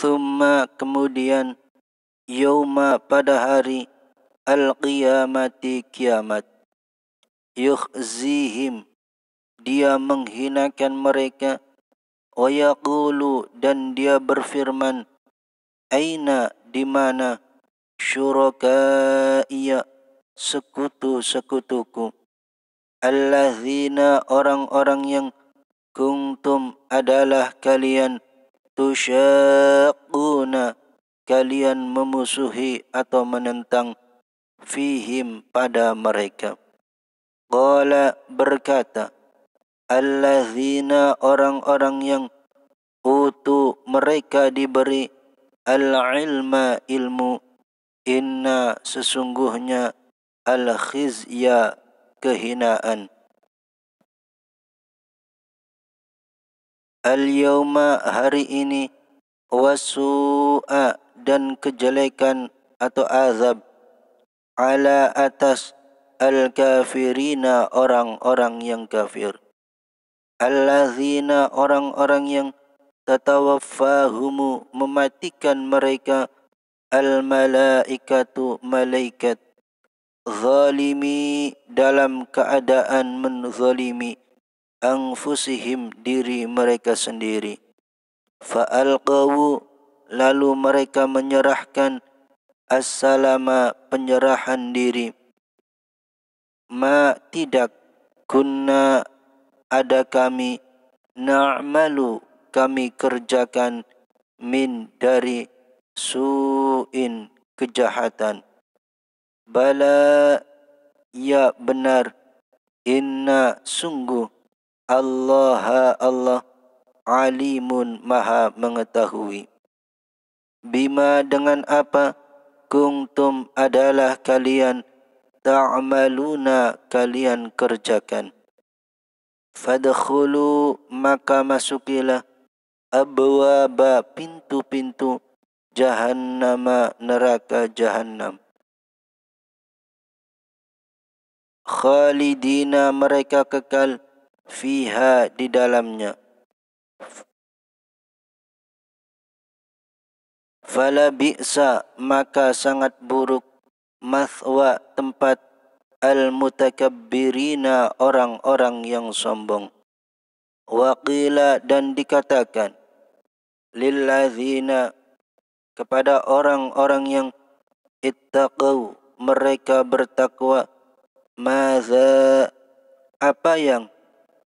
thumma kemudian yawma pada hari al-qiyamati kiamat yukhzihim dia menghinakan mereka wa yaqulu dan dia berfirman aina di mana syurakaiya sekutu-sekutuku allazina orang-orang yang kuntum adalah kalian tushaquna kalian memusuhi atau menentang fihim pada mereka qala berkata allazina orang-orang yang utu mereka diberi al ilmu inna sesungguhnya al-khizya kehinaan al-yawma hari ini wasu'a dan kejelekan atau azab ala atas al-kafirina orang-orang yang kafir allazina orang-orang yang tatawaffahumu mematikan mereka al-malaikatu malaikat zalimi dalam keadaan menzalimi anfusihim diri mereka sendiri Faalqawu lalu mereka menyerahkan assalama penyerahan diri ma tidak kunna ada kami na'malu kami kerjakan min dari su'in kejahatan bala ya benar inna sungguh Allah Allah Alimun Maha Mengetahui Bima dengan apa Kuntum adalah kalian Ta'amaluna kalian kerjakan Fadkhulu maka masukilah Abwaba pintu-pintu Jahannama neraka jahannam Khalidina mereka kekal fiha di dalamnya fala bi'sa maka sangat buruk mathwa tempat al mutakabbirina orang-orang yang sombong waqila dan dikatakan lilladzina kepada orang-orang yang ittaqau mereka bertakwa maza apa yang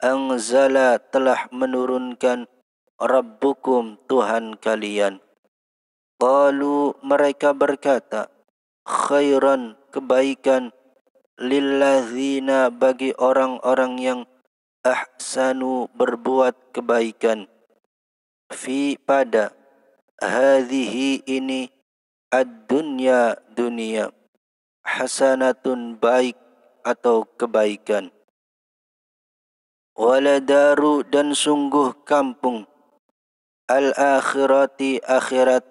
anzala telah menurunkan rabbukum tuhan kalian qalu mereka berkata khairan kebaikan lillazina bagi orang-orang yang ahsanu berbuat kebaikan fi pada hadhihi ini ad-dunya dunia hasanatun baik atau kebaikan waladaru dan sungguh kampung. Al-akhirati akhirat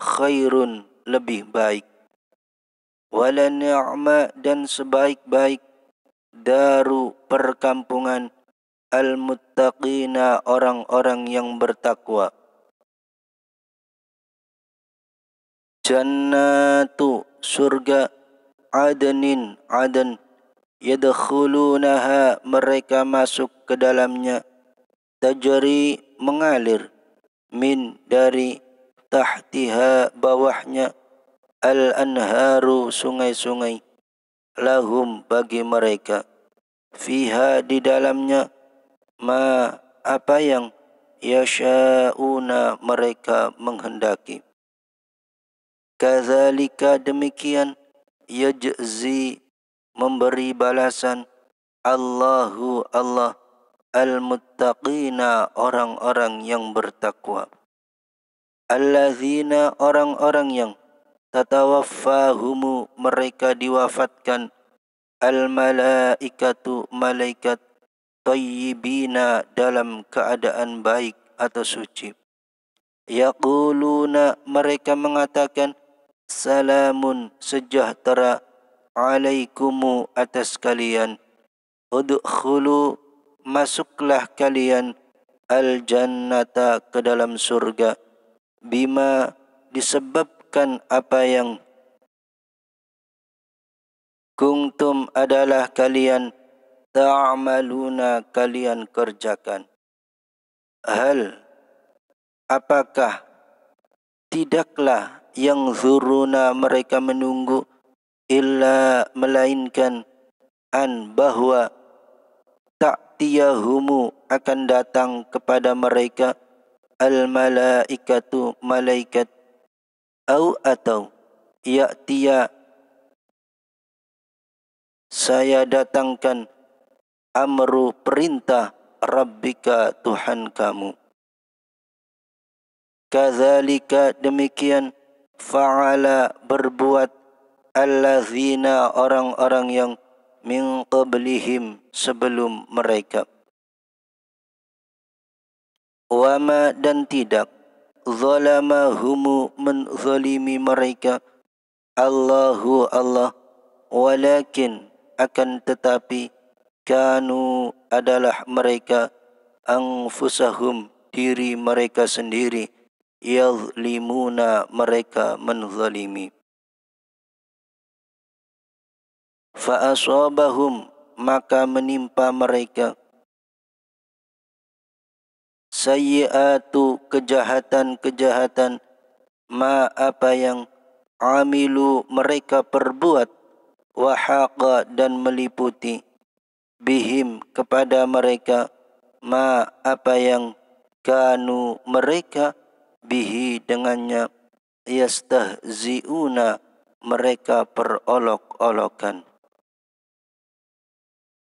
khairun lebih baik. Wala ni'ma dan sebaik-baik daru perkampungan al-muttaqina orang-orang yang bertakwa. Jannatu surga adenin aden. Adn, yadkhulunaha mereka masuk ke dalamnya tajri mengalir min dari tahtiha bawahnya al anharu sungai-sungai lahum bagi mereka fiha di dalamnya ma apa yang yasha'una mereka menghendaki kazalika demikian yajzi memberi balasan Allahu Allah al-muttaqina orang-orang yang bertakwa alladzina orang-orang yang tatawaffahumu mereka diwafatkan al-malaikatu malaikat tayyibina dalam keadaan baik atau suci yaquluna mereka mengatakan salamun sejahtera alaikumu atas kalian udkhulu masuklah kalian al jannata ke dalam surga bima disebabkan apa yang kuntum adalah kalian ta'maluna kalian kerjakan hal apakah tidaklah yang zuruna mereka menunggu illa melainkan an bahwa ta'tiyahumu akan datang kepada mereka al malaikatu malaikat au atau ya ya'tiya saya datangkan amru perintah rabbika tuhan kamu kadzalika demikian fa'ala berbuat allazina orang-orang yang min sebelum mereka wama dan tidak zalama humu menzalimi mereka Allahu Allah walakin akan tetapi kanu adalah mereka anfusahum diri mereka sendiri yazlimuna mereka menzalimi fa'asabahum maka menimpa mereka sayyiatu kejahatan-kejahatan ma apa yang amilu mereka perbuat wahaqa dan meliputi bihim kepada mereka ma apa yang kanu mereka bihi dengannya yastahziuna mereka perolok-olokan